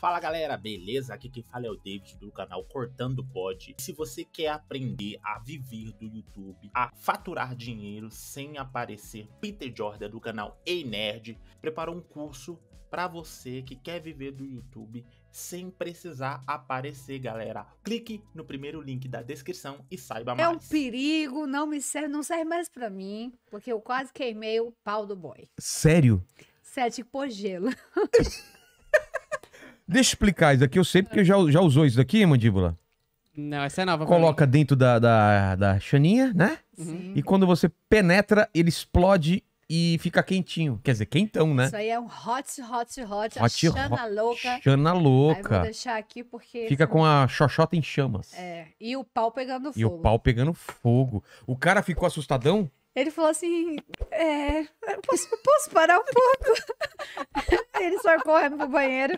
Fala galera, beleza? Aqui quem fala é o David do canal Cortando Pod. Se você quer aprender a viver do YouTube, a faturar dinheiro sem aparecer Peter Jordan do canal Ei Nerd, preparou um curso para você que quer viver do YouTube sem precisar aparecer, galera. Clique no primeiro link da descrição e saiba mais. É um perigo, não me serve, não serve mais para mim, porque eu quase queimei o pau do boy. Sério? Sete por gelo. Deixa eu explicar isso aqui. Eu sei porque já, já usou isso daqui, mandíbula. Não, essa é nova. Coloca dentro da, da, da chaninha, né? Sim. E quando você penetra, ele explode e fica quentinho. Quer dizer, quentão, né? Isso aí é um hot, hot, hot. hot chana louca. Chana louca. Aí vou deixar aqui porque... Fica com a xoxota em chamas. É, e o pau pegando fogo. E o pau pegando fogo. O cara ficou assustadão? Ele falou assim, é, posso, posso parar um pouco? Ele só correndo pro banheiro.